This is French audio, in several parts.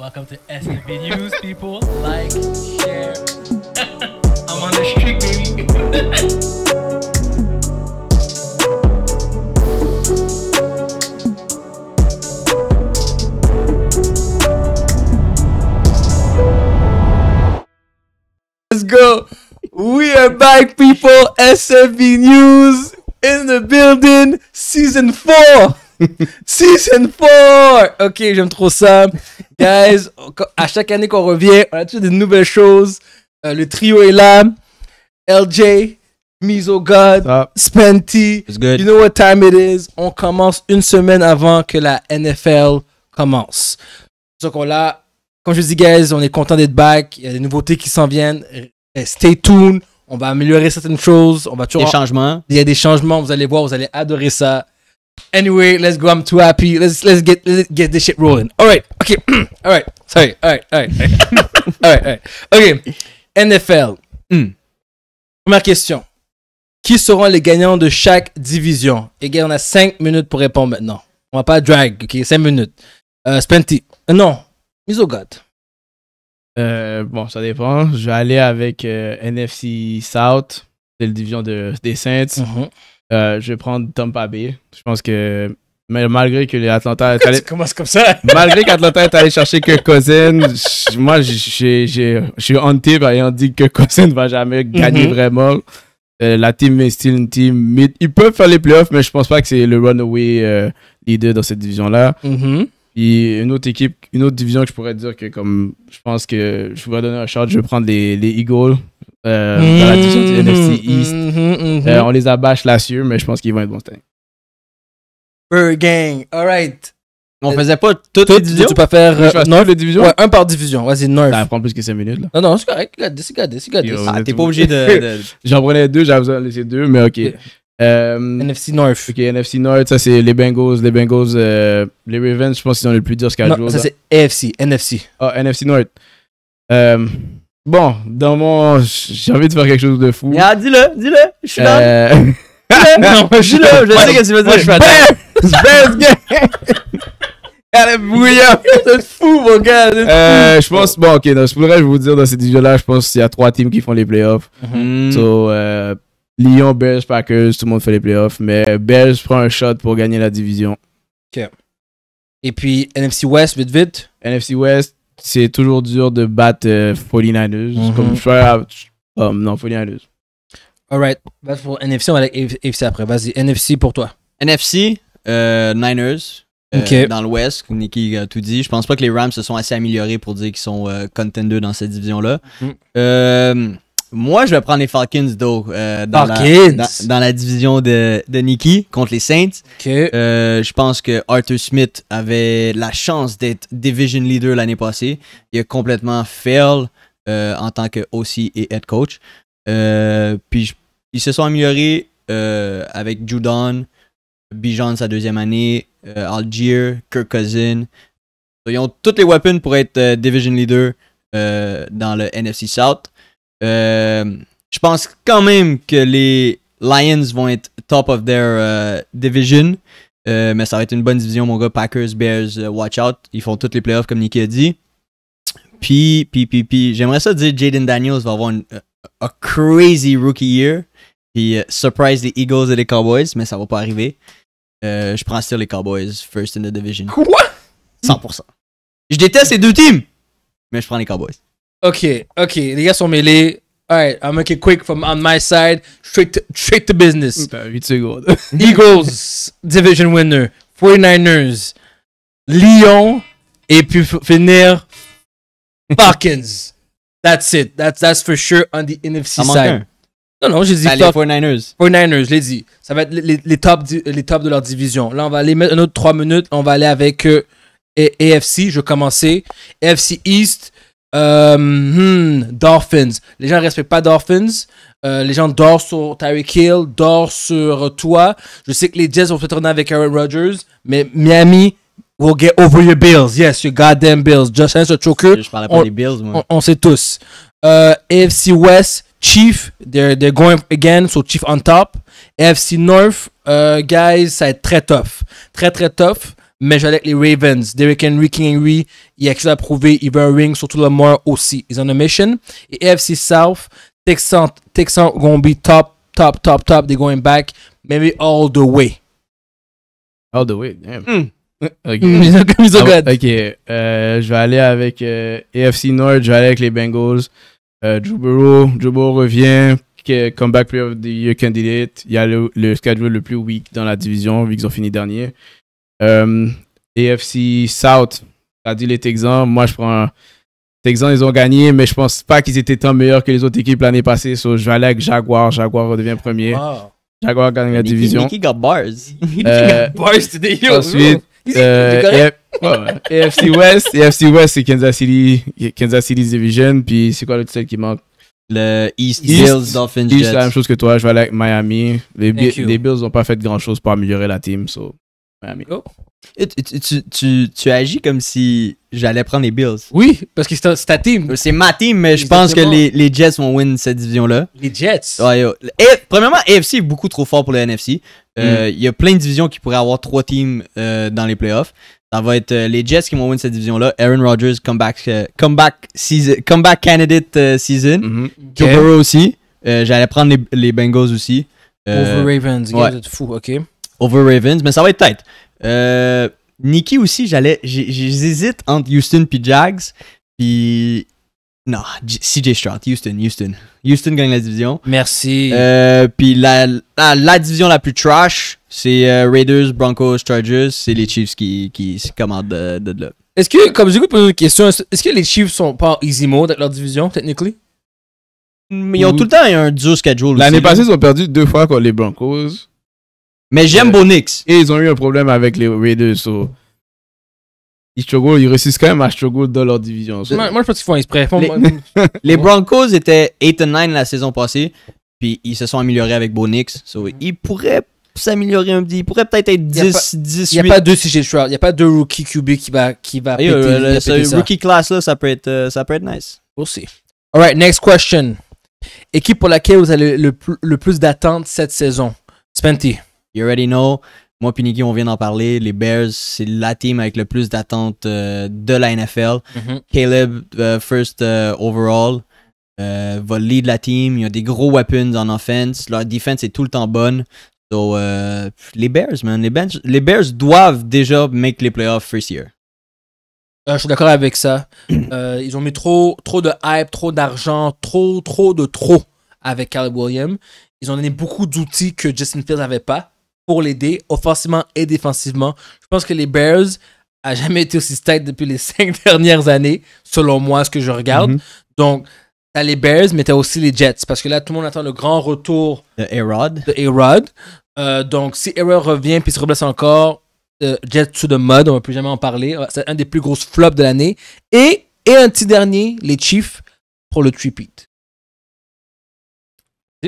Welcome to STV News, people. Like, share. I'm on the street, baby. go. We are back, people. SFB News in the building, season four. Season 4! Ok, j'aime trop ça. Guys, à chaque année qu'on revient, on a toujours des nouvelles choses. Euh, le trio est là. LJ, Miso God, Spenty. You know what time it is. On commence une semaine avant que la NFL commence. Donc on Comme je dis, guys, on est content d'être back. Il y a des nouveautés qui s'en viennent. Stay tuned. On va améliorer certaines choses. On va toujours. Des Il y a des changements. Vous allez voir, vous allez adorer ça. Anyway, let's go. I'm too happy. Let's let's get get this shit rolling. All right. Okay. all right. Sorry. All right. All right. All right. Okay. NFL. Hmm. Première question. Qui seront les gagnants de chaque division? Et on a 5 minutes pour répondre maintenant. On va pas drag, ok? 5 minutes. Euh, Spenty. Euh, non. Mise euh, bon, ça dépend. Je vais aller avec euh, NFC South, c'est la division de, des Saints. Mm-hmm. Euh, je vais prendre Tampa Bay. Je pense que mais malgré que l'Atlanta est allé... comme ça? malgré qu'Atlanta est allé chercher que Cousins moi, je suis hanté par dit que Cousins ne va jamais mhm. gagner vraiment. Euh, la team est still une team Ils peuvent faire les playoffs, mais je pense pas que c'est le runaway euh, leader dans cette division-là. Mhm. Puis une autre équipe, une autre division que je pourrais dire que comme je pense que je pourrais donner un shot, je vais prendre les, les Eagles. Euh, dans la division du mm-hmm, NFC mm-hmm, East. Mm-hmm. Euh, on les abâche là mais je pense qu'ils vont être bons cette année. Bird Gang, alright. On faisait pas toutes les divisions. Tu peux faire North, euh, non, les divisions? Ouais, un par division. Vas-y, North. Ça prend plus que 5 minutes. Non, non, c'est correct. C'est correct. C'est Ah, t'es pas obligé de. J'en prenais deux, j'avais besoin de laisser deux, mais ok. NFC North. Ok, NFC North, ça c'est les Bengals, les Bengals, les Ravens, je pense qu'ils ont le plus dur schedule. Non, ça c'est AFC, NFC. oh, ah, NFC North. Euh, Bon, dans mon. J'ai envie de faire quelque chose de fou. Ah, dis-le, dis-le, je suis là. Euh, non, Dis-le, dis-le, je sais que tu veux dire, je suis là. Elle est bouillante, c'est fou, mon gars. Euh, je pense, bon, ok, je pourrais vous dire dans ces division-là, je pense qu'il y a trois teams qui font les playoffs. Mm So, euh, Lyon, Bears, Packers, tout le monde fait les playoffs, mais Bears prend un shot pour gagner la division. Ok. Et puis, NFC West, vite, vite. NFC West, c'est toujours dur de battre 49ers. Euh, mhm. Comme je suis oh, non, 49ers. Alright. Vas pour NFC, on va aller AFC après. Vas-y, NFC pour toi. NFC, euh, Niners. Euh, dans l'Ouest, Nicky a tout dit. Je pense pas que les Rams se sont assez améliorés pour dire qu'ils sont contenders dans cette division-là. Mhm. Moi, je vais prendre les Falcons, though, euh, dans, La, division de, de Nikki contre les Saints. Euh, je pense que Arthur Smith avait la chance d'être division leader l'année passée. Il a complètement fail euh, en tant que OC et head coach. puis, ils se sont améliorés avec Judon, Bijan sa deuxième année, Algier, Kirk Cousin. Ils ont toutes les weapons pour être division leader dans le NFC South. Euh, je pense quand même que les Lions vont être top of their euh, division. Euh, mais ça va être une bonne division, mon gars. Packers, Bears, watch out. Ils font toutes les playoffs, comme Nicky a dit. Puis, puis, puis, puis, j'aimerais ça dire Jaden Daniels va avoir une a, crazy rookie year. Puis, surprise les Eagles et les Cowboys, mais ça va pas arriver. je prends sur les Cowboys, first in the division. Quoi? 100%. Je déteste ces deux teams, mais je prends les Cowboys. Okay, okay. Les gars sont mêlés. Alright, I'm making quick from on my side. Straight to, business. Eagles, division winner. 49ers, Lyon, et puis finir Parkins. That's it. That's, that's for sure on the NFC side. Non, non, j'ai dit top. top. 49ers. 49ers, je l'ai dit. Ça va être les, les, les top de leur division. Là, on va aller mettre un autre 3 minutes. On va aller avec euh, AFC. Je vais commencer. AFC East. Euh, hmm, dolphins. Les gens ne respectent pas Dolphins. Euh, les gens dorment sur Tyreek Hill, dorment sur toi. Je sais que les Jets vont se être tourner avec Aaron Rodgers, mais Miami will get over your Bills. Yes, your goddamn Bills. Just answer choker. Je parlais pas on, des Bills, moi. On, sait tous. Euh, AFC West, Chief, they're, they're going again, so Chief on top. AFC North, euh, guys, ça va être très tough. Très, très tough mais j'allais avec les Ravens. Derrick Henry, King Henry, il a ça à prouver. Il veut un ring, surtout le monde aussi. Ils ont une mission. Et AFC South, Texans, Texans gonna be top, top, top, top. They're going back, maybe all the way. All the way, damn. Hmm. Ok, hmm, ah euh, je vais aller avec euh, AFC North, je vais aller avec les Bengals. Euh, Drew Burrow, Drew Burrow revient, comeback player of the year candidate. Il y a le, le schedule le plus weak dans la division vu qu'ils ont fini dernier. Euh, AFC South, t'as dit les Texans. Moi, je prends. Texans, ils ont gagné, mais je pense pas qu'ils étaient tant meilleurs que les autres équipes l'année passée. So, je vais aller avec Jaguar. Jaguar redevient premier. Jaguar gagne la division. Euh, Nicky euh, a bars. euh, oh, bars today. ensuite, AFC West. AFC West, c'est Kansas City, Kansas City division. Puis c'est quoi l'autre celle qui manque? Le East, Bills Dolphins Jets. C'est la même chose que toi. Je vais aller avec Miami. Les, Bills n'ont pas fait grand chose pour améliorer la team. So. Oh. tu, agis comme si j'allais prendre les Bills. Oui, parce que c'est ta team. C'est ma team, mais je pense que les, Jets vont win cette division-là. Les Jets? premièrement, AFC est beaucoup trop fort pour le NFC. Euh, mm. Il y a plein de divisions qui pourraient avoir trois teams euh, dans les playoffs. Ça va être euh, les Jets qui vont win cette division-là. Aaron Rodgers, comeback, comeback, season, comeback candidate season. Mm-hmm. aussi. j'allais prendre les, Bengals aussi. Over Ravens, de fou, ok over Ravens, mais ça va être tête. Euh, Nikki aussi, j'allais, j'hésite entre Houston et Jags. Puis. Non, CJ Stroud, Houston, Houston. Houston gagne la division. Merci. Euh, puis la, division la plus trash, c'est euh, Raiders, Broncos, Chargers. C'est les Chiefs qui, qui se commandent de, de, là. Est-ce que, comme je une question, est-ce que les Chiefs sont pas easy mode avec leur division, techniquement? Mais ils ont tout le temps un dur schedule. L'année passée, ils ont perdu deux fois contre les Broncos. Mais j'aime Bonix. Et ils ont eu un problème avec les Raiders, so. Ils, ils réussissent quand même à struggle dans leur division. Moi, je pense qu'ils font exprès. Les, les Broncos étaient 8 9 la saison passée, puis ils se sont améliorés avec Bonix. So, mm-hmm. ils pourraient s'améliorer un petit. Ils pourraient peut-être être 10, 10, Il n'y a pas deux CG Stroud. Il n'y a pas deux rookie QB qui va, qui va péter, euh, ça. le, rookie class là, ça peut être, euh, ça peut être nice. We'll see. right, next question. Équipe pour laquelle vous avez le, le plus d'attentes cette saison? Spenty. You already know. Moi et on vient d'en parler. Les Bears, c'est la team avec le plus d'attentes euh, de la NFL. Mhm. Caleb, euh, first euh, overall, va lead la team. Il y a des gros weapons en offense. La defense est tout le temps bonne. So, les Bears, man. Les, Bears doivent déjà make les playoffs first year. je suis d'accord avec ça. ils ont mis trop, trop de hype, trop d'argent, trop, trop de trop avec Caleb Williams. Ils ont donné beaucoup d'outils que Justin Fields n'avait pas pour l'aider, offensivement et défensivement. Je pense que les Bears a jamais été aussi tight depuis les cinq dernières années, selon moi, ce que je regarde. Mhm. Donc, t'as les Bears, mais as aussi les Jets, parce que là, tout le monde attend le grand retour de A-Rod. De rod euh, donc, si A-Rod revient puis se reblesse encore, euh, Jets sous de mode, on va plus jamais en parler. C'est un des plus grosses flops de l'année. Et, et un petit dernier, les Chiefs pour le tripit.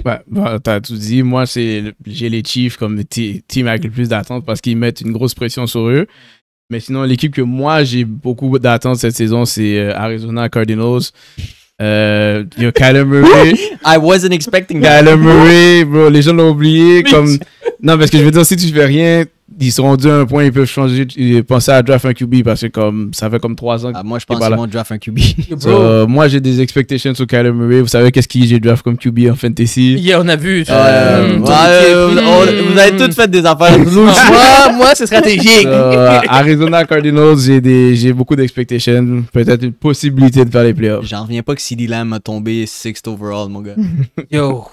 Bah, t'as tout dit. Moi, c'est, j'ai les Chiefs comme team avec le plus d'attente parce qu'ils mettent une grosse pression sur eux. Mais sinon, l'équipe que moi, j'ai beaucoup d'attente cette saison, c'est euh, Arizona Cardinals. Euh, you I wasn't expecting that. bro, les gens l'ont oublié. Comme... Non, parce que je veux dire, si tu fais rien, ils sont dû à un point, ils peuvent changer, ils à draft un QB parce que comme ça fait comme trois ans. Ah, moi, je pense qu'ils vont draft un QB. moi, j'ai des expectations sur Kyler Murray. Vous savez qu'est-ce qu'il j'ai draft comme QB en fantasy. yeah, on a vu. Euh, hmm, euh, vous avez toutes fait des affaires moi, c'est stratégique. Euh, Arizona Cardinals, j'ai beaucoup d'expectations. Peut-être une possibilité de faire les playoffs. J'en reviens pas que CD Lamb a tombé sixth overall, mon gars. Yo,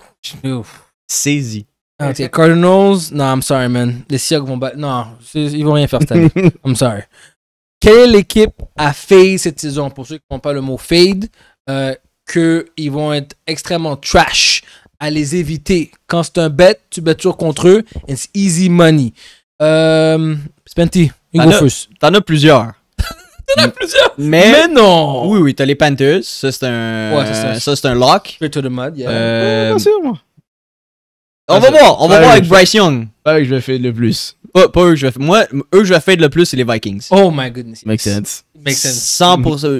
je saisi. Ah, okay, Cardinals. Non, I'm sorry, man. Les Seahawks vont battre. Non, ils vont rien faire cette année. I'm sorry. Quelle équipe a à fade cette saison Pour ceux qui ne comprennent pas le mot fade, euh, qu'ils vont être extrêmement trash à les éviter. Quand c'est un bet, tu bets toujours contre eux. It's easy money. Euh, Spenty, Hugo T'en as plusieurs. T'en as plusieurs. Mais, non. Oui, oui, t'as les Panthers. Ça, c'est un, ouais, ça. un lock. Straight euh, bien sûr, moi. On va voir, on va voir avec Bryce Young. Pas eux que je vais faire le plus. Pas, eux que je vais Moi, eux je vais faire le plus, c'est les Vikings. Oh my goodness. Makes sense. Makes sense. Sans,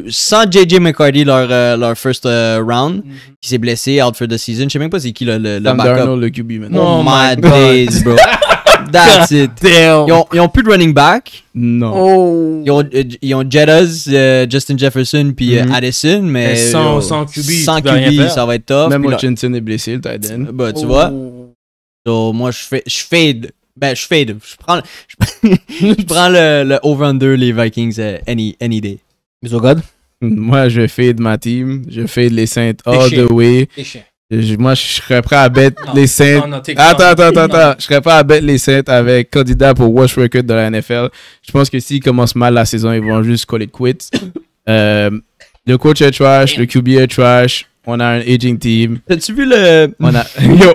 sans JJ McCarty, leur, euh, leur first euh, round, mm-hmm. qui s'est blessé, out for the season. Je sais même pas c'est qui le, le, le backup. QB maintenant. Oh, oh my days, bro. That's it. Damn. Ils, ont, plus de running back. Non. Oh. Ils ont, euh, ils ont Jettas, Justin Jefferson, puis mm-hmm. Addison, mais. sans, sans QB. Sans QB, ça va être top Même Hutchinson est blessé, le tight end. Bah, tu vois. Oh. Donc moi, je fais, je fade. Ben, je fade. Je prends, je, prends le, le over-under, les Vikings, euh, any, day. Mais God? Moi, je fade ma team. Je fade les Saints all the way. moi, je serais prêt à bet les Saints. attends, attends, attends, Je serais prêt à les Saints avec candidat pour Watch Record de la NFL. Je pense que s'ils commencent mal la saison, ils vont juste coller quits. Euh, le coach est trash, le QB est trash. On a un aging team. T'as-tu vu le.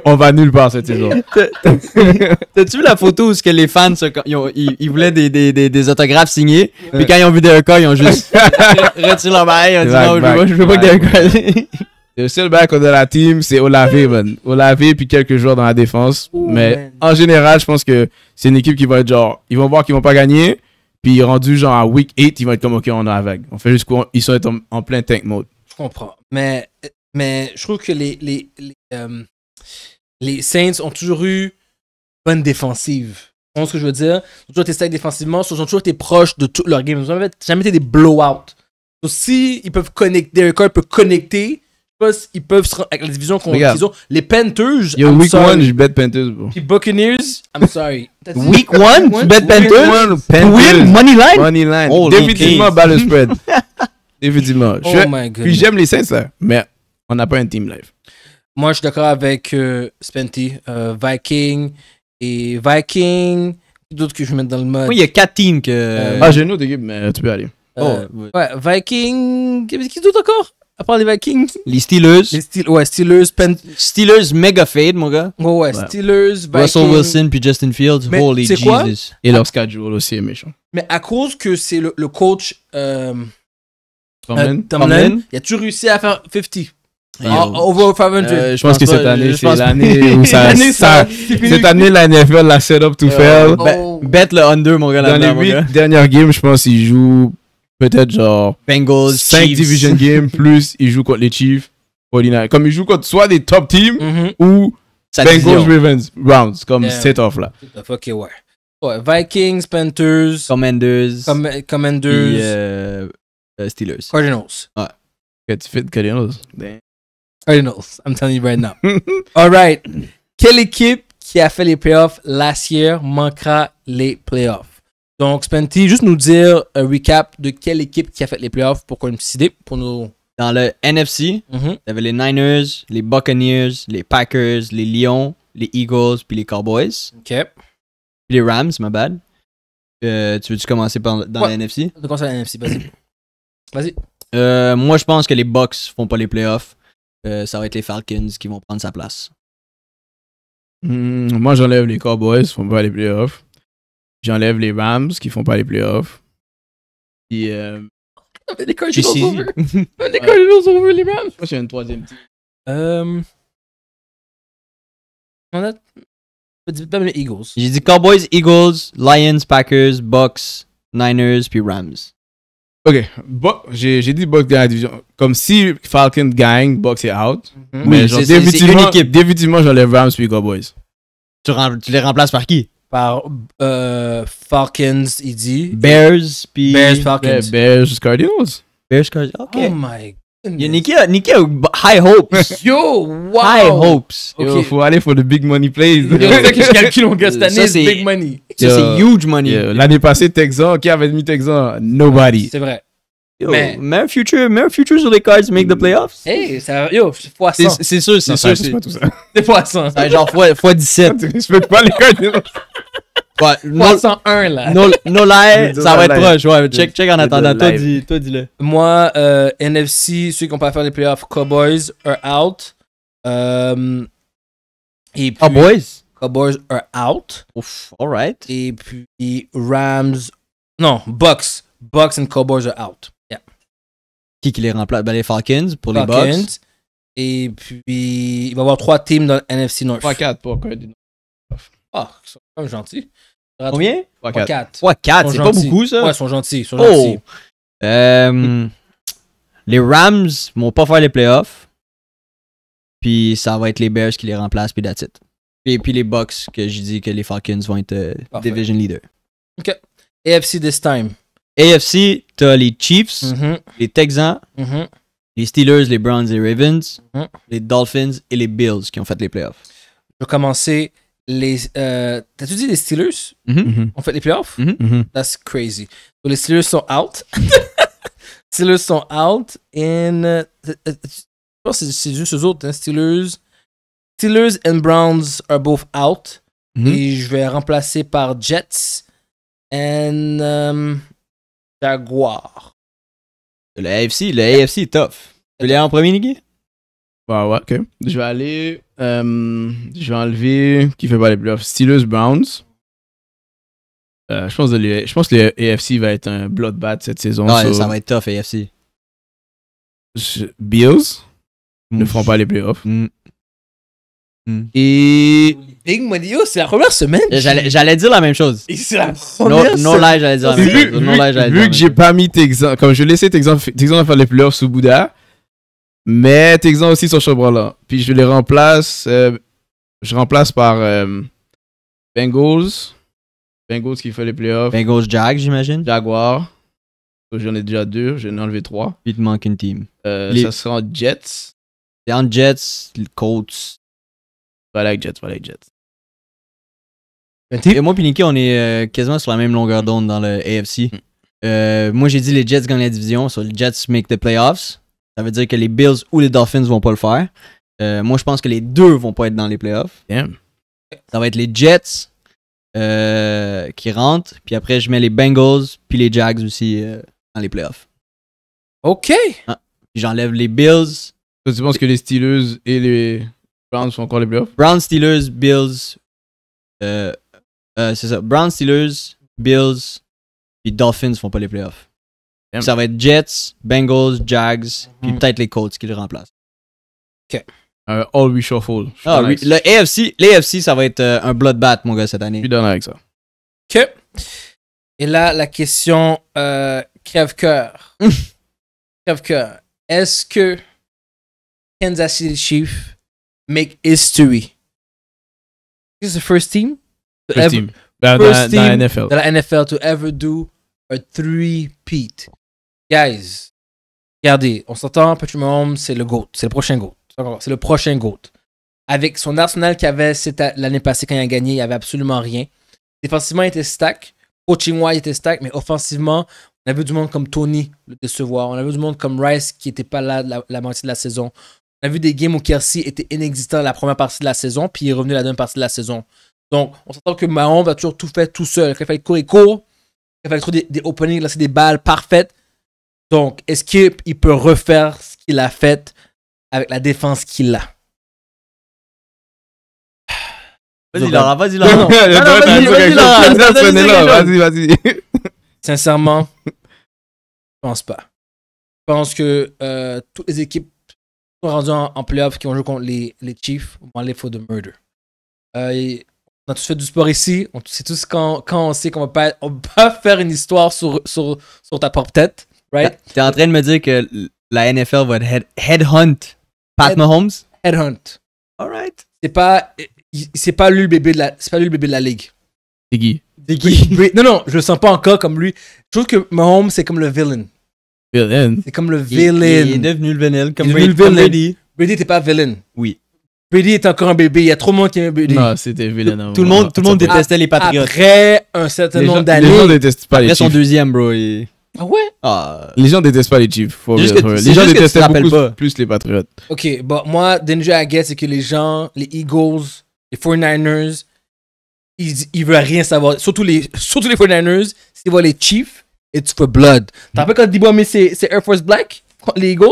On, va nulle part cette saison. T'as-tu vu la photo où ce que les fans ils, voulaient des, des, des, autographes signés, puis quand ils ont vu des ils ont juste retiré leur bail, ils ont dit non, je veux pas, que des Le seul back de la team, c'est Olavé, man. Olavé, puis quelques joueurs dans la défense. Oh, Mais en général, je pense que c'est une équipe qui va être genre. Ils vont voir qu'ils vont pas gagner, puis rendu genre à week 8, ils vont être comme ok, on a vague. On fait juste Ils sont en plein tank mode je comprends. Mais, mais je trouve que les, les, les, euh, les Saints ont toujours eu bonne défensive. Tu comprends ce que je veux dire? Ils ont toujours été stack défensivement, ils ont toujours été proches de tout leur game. Ils n'ont jamais été des blowouts. Donc, si ils peuvent connecter, Derek Carr peut connecter, je sais ils peuvent se rendre avec la division qu'on ont. Les Panthers, Yo, I'm week 1, je bet Panthers, Puis Buccaneers, I'm sorry. week 1, tu bet Panthers? Win, money line? Money line. Oh, Définitivement, ballon spread. Évidemment. Oh je, my puis j'aime les Saints, mais on n'a pas un team live. Moi, je suis d'accord avec euh, Spenty, euh, Viking et Viking. D'autres que je mets dans le mode. Oui, il y a quatre teams que. Euh, ah, j'ai une autre équipe, mais tu peux aller. Euh, oh. Ouais, Viking. Qui d'autre encore À part les Vikings Les Steelers. Ouais, Steelers. Steelers, mega fade, mon gars. ouais, Steelers, Vikings. Russell Wilson puis Justin Fields. Holy Jesus. Et leur schedule aussi est méchant. Mais à cause que c'est le coach. Euh, Tomlin. il a-tu réussi à faire 50? Over 500. je pense que cette année, c'est l'année où ça. cette année, la NFL l'a set up to euh, fail. Oh. Bet le under, mon gars. Dans les 8 dernières games, je pense qu'il joue peut-être genre. Bengals. 5 division games, plus il joue contre les Chiefs. Comme il joue contre soit des top teams mm-hmm. ou Bengals, Ravens, Rounds comme set off là. Ok, ouais. Vikings, Panthers, Commanders, Commanders, euh, euh, Steelers. Cardinals. Ouais. Que tu de Cardinals. Ben. Cardinals. I'm telling you right now. All right. Quelle équipe qui a fait les playoffs last year manquera les playoffs? Donc, Spenty, juste nous dire un recap de quelle équipe qui a fait les playoffs pour qu'on ait une pour nous Dans le NFC, mhm. t'avais les Niners, les Buccaneers, les Packers, les Lions, les Eagles, puis les Cowboys. OK. Puis les Rams, My bad. Euh, tu veux-tu commencer par, dans le NFC? On commence NFC, vas-y. Euh, moi, je pense que les Bucks font pas les playoffs. Euh, ça va être les Falcons qui vont prendre sa place. Hmm, moi, j'enlève les Cowboys qui font pas les playoffs. J'enlève les Rams qui font pas les playoffs. Et. Euh... les Cardinals over. les Cardinals over les Rams. Moi, j'ai une troisième euh, Eagles. J'ai dit Cowboys, Eagles, Lions, Packers, Bucks, Niners, puis Rams. OK. J'ai dit box dans la division. Comme si Falcon Gang box est out. Mhm. Mais définitivement, définitivement j'enlève Rams puis Cowboys. Tu, les remplaces par qui? Par euh, Falcons, il dit. Bears puis... Bears, Falcons. Bears, Cardinals. Bears, Cardinals. OK. Oh my Y'a niki a, high hopes. Yo, wow. High hopes. Yo, faut aller pour the big money plays. Yo, c'est que je calcule, mon gars, cette année, c'est big money. c'est huge money. L'année passée, Texan, qui avait mis Texan? Nobody. C'est vrai. Yo, mais, même future, même future sur les cards make the playoffs. Hey, ça, yo, fois 100. C'est sûr, c'est sûr. C'est pas tout ça. C'est fois 100. genre fois, fois 17. Je peux pas les cards. Ouais, no, là. No, no ça va être proche. Ouais, check, check en attendant. Toi, dis, toi, dis-le. Moi, euh, NFC, ceux qui ont pas faire les playoffs, Cowboys are out. Euh, Cowboys? Cowboys are out. Ouf, alright. Et puis Rams. Non, Bucks. Bucks and Cowboys are out. Yeah. Qui qui les remplace? Ben, les Falcons pour les Bucks. Et puis, il va y avoir trois teams dans NFC North. pour quatre, Cowboys. Ah, ça gentil. Combien 3, 4. 3, 4, c'est pas beaucoup ça. Ouais, ils sont gentils. sont gentils. Oh! Euh, les Rams vont pas faire les playoffs. Puis ça va être les Bears qui les remplacent, puis that's it. Et puis les Bucks, que j'ai dit que les Falcons vont être euh, division leader. Ok. AFC this time. AFC, t'as les Chiefs, mhm. les Texans, mhm. les Steelers, les Browns et Ravens, mhm. les Dolphins et les Bills qui ont fait les playoffs. Je vais commencer les. Euh, t'as-tu dit les Steelers mm fait les playoffs mhm. Mhm. That's crazy. les Steelers sont out. Steelers sont out. And. Euh, euh, je pense que c'est juste eux autres, hein, Steelers. Steelers and Browns are both out. Et je vais remplacer par Jets and um, Jaguar. Le AFC, le AFC est tough. Tu veux en premier, Niki Ouais, bah, ouais, ok. Je vais aller. Euh, je vais enlever. Qui fait pas les playoffs Steelers Browns. Euh, je, pense que l'AFC je pense que AFC va être un bloodbath cette saison. Non, ça va être tough, AFC. Bills ne mm. feront pas les playoffs. Mm. Mm. Et. Big Money, c'est la première semaine. J'allais dire la même chose. C'est la première no, Non là j'allais dire la même vu, chose. Vu, que j'ai pas mis exemples, comme je laissais exemples Texan faire les playoffs sous Bouddha, mais Texan aussi sur ce bras-là. Puis je les remplace. Euh, je remplace par euh, Bengals. Bengals qui fait les playoffs. Bengals Jag, j'imagine. Jaguar. J'en ai déjà deux, j'en ai enlevé trois. Puis il te manque une team. Euh, ça sera Jets. C'est en Jets, Colts. Voilà, like Jets, voilà, like Jets. Et moi, on est quasiment sur la même longueur d'onde dans le AFC. Hmm. moi, j'ai dit les Jets gagnent la division. So les Jets make the playoffs. Ça veut dire que les Bills ou les Dolphins vont pas le faire. Euh, moi, je pense que les deux vont pas être dans les playoffs. Ça va être les Jets euh, qui rentrent. Puis après, je mets les Bengals puis les Jags aussi euh, dans les playoffs. OK. Ah, j'enlève les Bills. tu penses que les Steelers et les Browns sont encore les playoffs? Browns, Steelers, Bills. C'est ça. Browns, Steelers, Bills. Puis Dolphins font pas les playoffs ça va être Jets, Bengals, Jags, mhm. puis peut-être les Colts qui le remplacent. OK. all reshuffle. Ah, re le AFC, l'AFC, ça va être euh, un bloodbath, mon gars, cette année. Je suis d'accord avec ça. OK. Et là, la question euh, crève-cœur. crève-cœur. Est-ce que Kansas City Chiefs make history? This is the first team to first team. Ben, first team dans la NFL. Dans la NFL to ever do a three-peat guys, regardez, on s'entend, petit Mahomes, c'est le GOAT, c'est le prochain GOAT. C'est le prochain GOAT. Avec son arsenal qu'il avait l'année passée quand il a gagné, il avait absolument rien. Défensivement, il était stack. Coaching-wise, il était stack. Mais offensivement, on a vu du monde comme Tony le décevoir. On a vu du monde comme Rice qui n'était pas là la, moitié de la saison. On a vu des games où Kersey était inexistant la première partie de la saison, puis il est revenu la deuxième partie de la saison. Donc, on s'entend que Mahomes va toujours tout fait tout seul. Quand il fallait courir, court. il fallait trouver des, des openings, lancer des balles parfaites. Donc, est-ce qu'il peut refaire ce qu'il a fait avec la défense qu'il a? Vas-y Lara, vas-y Lara. Vas-y, vas-y. Sincèrement, je ne pense pas. Je pense que euh, toutes les équipes sont rendues en, playoffs, qui ont joué contre les, Chiefs, vont les faux de murder. Euh, on a tous fait du sport ici. On, sait tous quand, on sait qu'on ne pas, pas faire une histoire sur, sur ta propre tête. Right? T'es en train de me dire que la NFL va head, headhunt Pat Mahomes? Headhunt. right. C'est pas, c'est pas lui le bébé de la, c'est pas lui le bébé de la ligue. Diggy. Diggy. non, non, je le sens pas encore comme lui. Je trouve que Mahomes, c'est comme le villain. Villain. C'est comme le villain. Il, est devenu le villain, comme, il est devenu Brady, Brady. t'es pas villain. Oui. Brady est encore un bébé. Il y a trop de monde qui aime Brady. Non, c'était villain. Tout, le monde, tout le monde détestait les Patriots. Après un certain nombre d'années. Les gens détestent pas les Après son deuxième, bro. Il... Ah ouais. Ah, les gens détestent pas les Chiefs. Les gens détestent beaucoup plus les Patriots. Ok, bah moi, danger I guess, c'est que les gens, les Eagles, les 49ers, ils, ils veulent rien savoir. Surtout les, surtout les 49ers, s'ils voient les Chiefs, it's for blood. T'as rappelles quand Dibo mais c'est Air Force Black les Eagles?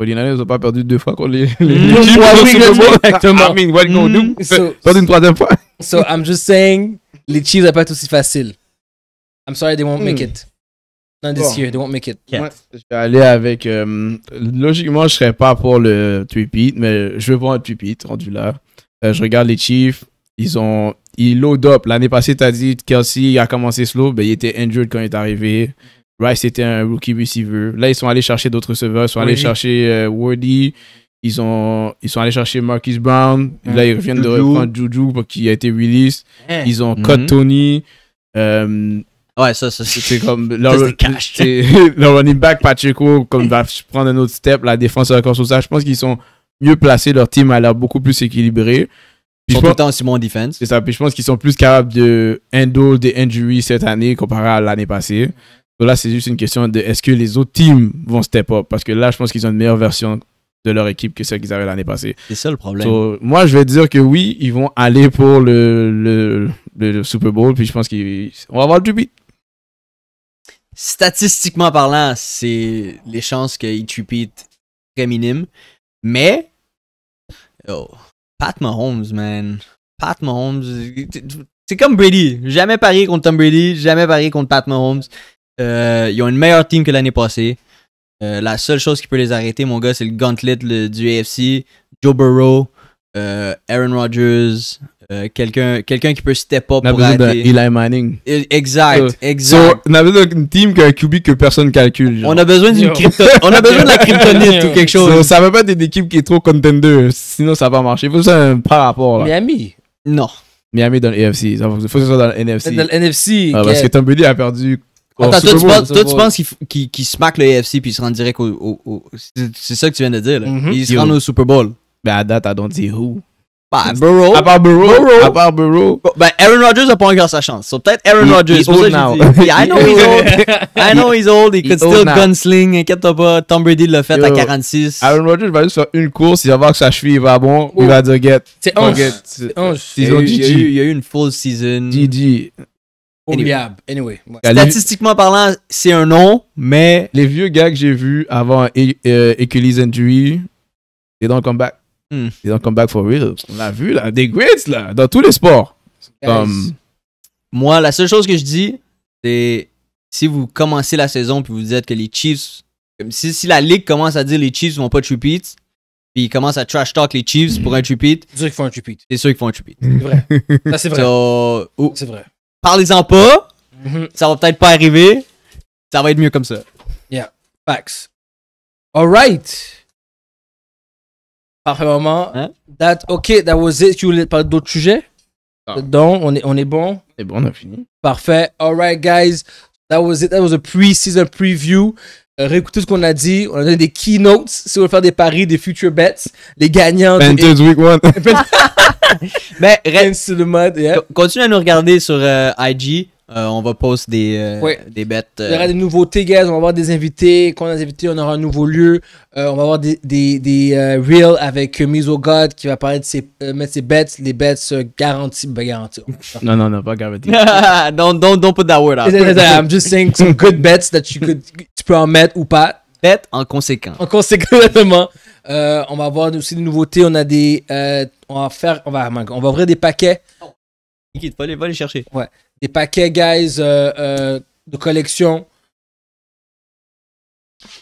Les 49ers n'ont pas perdu deux fois contre les, les, les mm-hmm. Chiefs. Exactement. I mean, what you do? Mm-hmm. So, perdu une troisième fois. so, I'm just saying, les Chiefs n'ont pas été aussi facile. I'm sorry they won't make hmm. it. Non, this year, they won't make it. je vais aller avec. Euh, logiquement, je ne serais pas pour le tweet mais je veux voir un tweet rendu là. Euh, je regarde les Chiefs. Ils ont. Ils load up. L'année passée, tu as dit Kelsey a commencé slow, mais ben, il était injured quand il est arrivé. Rice était un rookie receiver. Là, ils sont allés chercher d'autres receveurs. Ils sont allés chercher euh, Ils, ont, ils sont allés chercher Marcus Brown. Mm. Là, ils reviennent de reprendre Juju parce qui a été released. Ils ont mm-hmm. cut Tony. Euh, Ouais, ça, ça c'est comme leur, le running back Pacheco comme va prendre un autre step, la défense encore sur ça. Je pense qu'ils sont mieux placés, leur team a l'air beaucoup plus équilibré. Puis ils sont temps bon en défense. C'est ça. Puis je pense qu'ils sont plus capables de handle des injuries cette année comparé à l'année passée. Donc là, c'est juste une question de est-ce que les autres teams vont step up Parce que là, je pense qu'ils ont une meilleure version de leur équipe que celle qu'ils avaient l'année passée. C'est ça le problème. moi, je vais dire que oui, ils vont aller pour le, le, Super Bowl. Puis je pense qu'on va avoir le beat statistiquement parlant, c'est les chances qu'il repeat très minimes. Mais, oh, Pat Mahomes, man. Pat Mahomes, c'est comme Brady. Jamais parié contre Tom Brady, jamais parié contre Pat Mahomes. Euh, ils ont une meilleure team que l'année passée. Euh, la seule chose qui peut les arrêter, mon gars, c'est le gauntlet du AFC. Joe Burrow, euh, Aaron Rodgers, euh, quelqu'un quelqu'un qui peut step up pour aider besoin Eli Manning. E, exact, exact. on a besoin d'une team qui a que personne calcule. On a besoin d'une crypto on a besoin de la kryptonite ou quelque chose. ça veut pas être une équipe qui est trop contender, sinon ça va pas marcher. Il faut que ça un par rapport là. Miami. Non. Miami dans l'AFC, il faut que ça soit dans l'NFC NFC. Dans le NFC. Ah, parce que Tom Brady a perdu Attends, toi, tu penses, tu penses, qu'il smack le AFC puis il se rend direct au. au, C'est ça que tu viens de dire. Mm-hmm. Il se rend au Super Bowl. Mais ben, à date, I don't see who. Bah, Burrow. À part Burrow. Burrow. À part Burrow. Ben, Aaron Rodgers n'a pas encore sa chance. So peut-être Aaron Rodgers. He's old now. yeah, I know he's old. I know he's old. He, he could still gunsling. Inquiète-toi pas. Tom Brady l'a fait à 46. Aaron Rodgers va juste faire une course. Il va voir que sa cheville va bon. Il va dire get. C'est 11. C'est 11. Il y, a eu, une full season. GG. Anyway. anyway. Statistiquement parlant, c'est un nom, mais. Les vieux gars que j'ai vus avant euh, euh, Achilles Injury, c'est dans le comeback. Mm. Ils ont come back for real. On l'a vu, là. Des grids là, dans tous les sports. moi, la seule chose que je dis, c'est si vous commencez la saison puis vous dites que les Chiefs, si, si la ligue commence à dire les Chiefs vont pas repeat, puis ils commencent à trash talk les Chiefs pour un repeat. C'est sûr qu'ils font un repeat. C'est sûr qu'ils font un repeat. C'est vrai. Ça, c'est vrai. Parlez-en pas. ça mm-hmm. ne Ça va peut-être pas arriver. Ça va être mieux comme ça. Yeah. Facts. All right. Parfait, Hein? That, ok, that was it. Tu voulais parler d'autres sujets? Non. on est, on est bon? C'est bon, on a fini. Parfait. Alright, guys. That was it. That was a pre-season preview. Euh, ce qu'on a dit. On a donné des keynotes. Si on veut faire des paris, des future bets, les gagnants. Panthers Week one. Mais reste. le mode. Yeah. Continue à nous regarder sur euh, IG. Euh, on va poster des, euh, des bêtes. Il y aura euh, des nouveautés, guys. On va avoir des invités. Quand on a des invités, on aura un nouveau lieu. on va avoir des, des, des reels avec Miso God qui va parler de ses, mettre ses bêtes, les bêtes garanties. Ben, non, non, non, pas garanties. don't, don't, don't put that word out. I'm just saying some good bets that you could, tu peux en mettre ou pas. Bêtes en conséquence. En conséquence. exactement. on va avoir aussi des nouveautés. On a des. on va faire. On va, oh on va ouvrir des paquets. Inquiète, va aller va les chercher. Ouais des paquets, guys, euh, euh, de collection.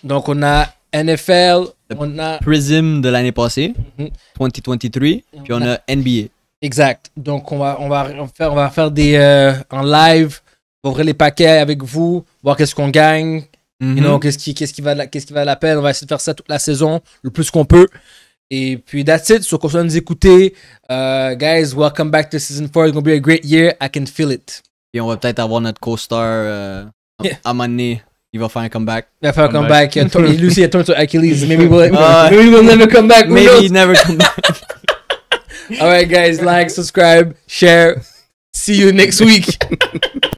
Donc, on a NFL, on a. Prism de l'année passée, 2023, mhm. puis on a... NBA. Exact. Donc, on va, on va, faire, on va faire des. Euh, en live, ouvrir les paquets avec vous, voir qu'est-ce qu'on gagne, mhm. non qu'est-ce qui, qu'est-ce qui va, qu'est-ce qui va la peine. On va essayer de faire ça toute la saison, le plus qu'on peut. Et puis, that's it. So, qu'on nous écouter. Uh, guys, welcome back to season 4. It's going to be a great year. I can feel it. you know, va peut-être avoir notre co-star uh, yeah. à un moment Il va faire un comeback. Il va faire un comeback. comeback. Il a Achilles. Maybe we'll, uh, maybe we'll never come back. Maybe he will never come back. All right, guys. Like, subscribe, share. See you next week.